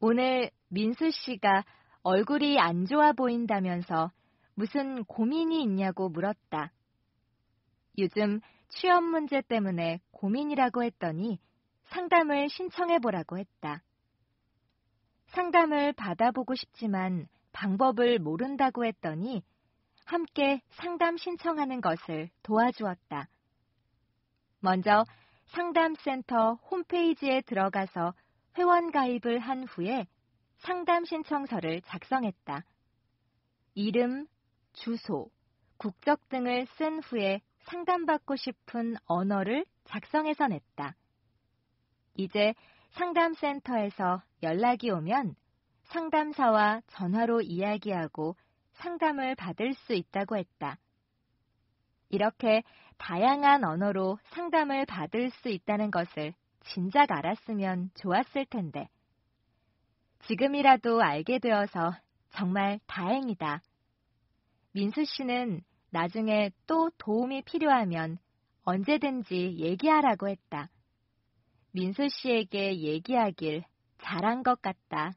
오늘 민수 씨가 얼굴이 안 좋아 보인다면서 무슨 고민이 있냐고 물었다. 요즘 취업 문제 때문에 고민이라고 했더니 상담을 신청해 보라고 했다. 상담을 받아보고 싶지만 방법을 모른다고 했더니 함께 상담 신청하는 것을 도와주었다. 먼저 상담센터 홈페이지에 들어가서 회원가입을 한 후에 상담 신청서를 작성했다. 이름, 주소, 국적 등을 쓴 후에 상담받고 싶은 언어를 작성해서 냈다. 이제 상담센터에서 연락이 오면 상담사와 전화로 이야기하고 상담을 받을 수 있다고 했다. 이렇게 다양한 언어로 상담을 받을 수 있다는 것을 진작 알았으면 좋았을 텐데. 지금이라도 알게 되어서 정말 다행이다. 민수 씨는 나중에 또 도움이 필요하면 언제든지 얘기하라고 했다. 민수 씨에게 얘기하길 잘한 것 같다.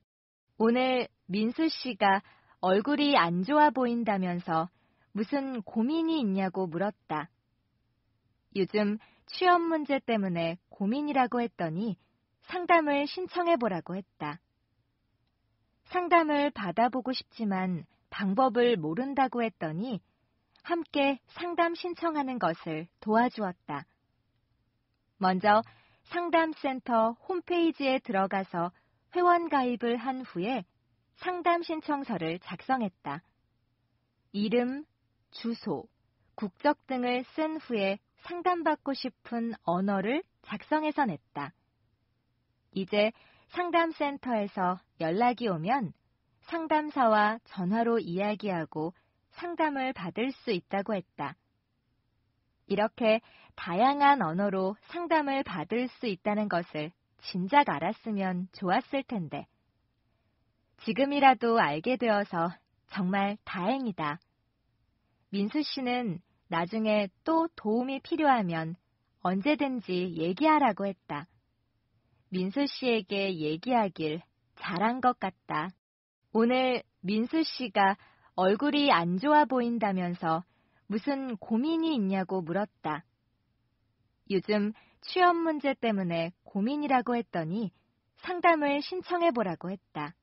오늘 민수 씨가 얼굴이 안 좋아 보인다면서 무슨 고민이 있냐고 물었다. 요즘 취업 문제 때문에 고민이라고 했더니 상담을 신청해 보라고 했다. 상담을 받아보고 싶지만 방법을 모른다고 했더니 함께 상담 신청하는 것을 도와주었다. 먼저 상담센터 홈페이지에 들어가서 회원 가입을 한 후에 상담 신청서를 작성했다. 이름, 주소, 국적 등을 쓴 후에 상담받고 싶은 언어를 작성해서 냈다. 이제 상담센터에서 연락이 오면 상담사와 전화로 이야기하고 상담을 받을 수 있다고 했다. 이렇게 다양한 언어로 상담을 받을 수 있다는 것을 진작 알았으면 좋았을 텐데. 지금이라도 알게 되어서 정말 다행이다. 민수 씨는 나중에 또 도움이 필요하면 언제든지 얘기하라고 했다. 민수 씨에게 얘기하길 잘한 것 같다. 오늘 민수 씨가 얼굴이 안 좋아 보인다면서 무슨 고민이 있냐고 물었다. 요즘 취업 문제 때문에 고민이라고 했더니 상담을 신청해 보라고 했다.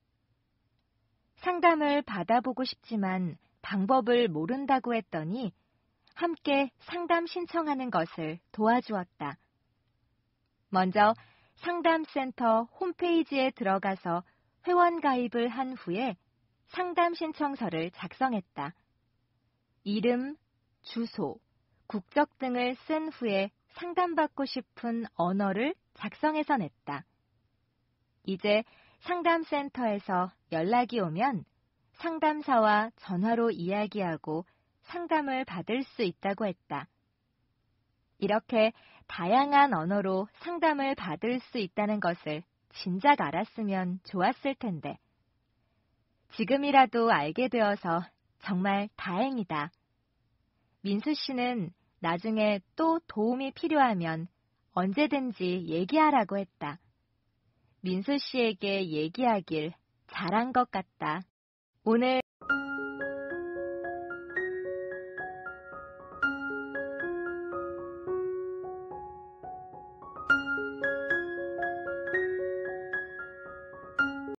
상담을 받아보고 싶지만 방법을 모른다고 했더니 함께 상담 신청하는 것을 도와주었다. 먼저 상담센터 홈페이지에 들어가서 회원 가입을 한 후에 상담 신청서를 작성했다. 이름, 주소, 국적 등을 쓴 후에 상담받고 싶은 언어를 작성해서 냈다. 이제 상담센터에서 연락이 오면 상담사와 전화로 이야기하고 상담을 받을 수 있다고 했다. 이렇게 다양한 언어로 상담을 받을 수 있다는 것을 진작 알았으면 좋았을 텐데. 지금이라도 알게 되어서 정말 다행이다. 민수 씨는 나중에 또 도움이 필요하면 언제든지 얘기하라고 했다. 민수 씨에게 얘기하길 잘한 것 같다. 오늘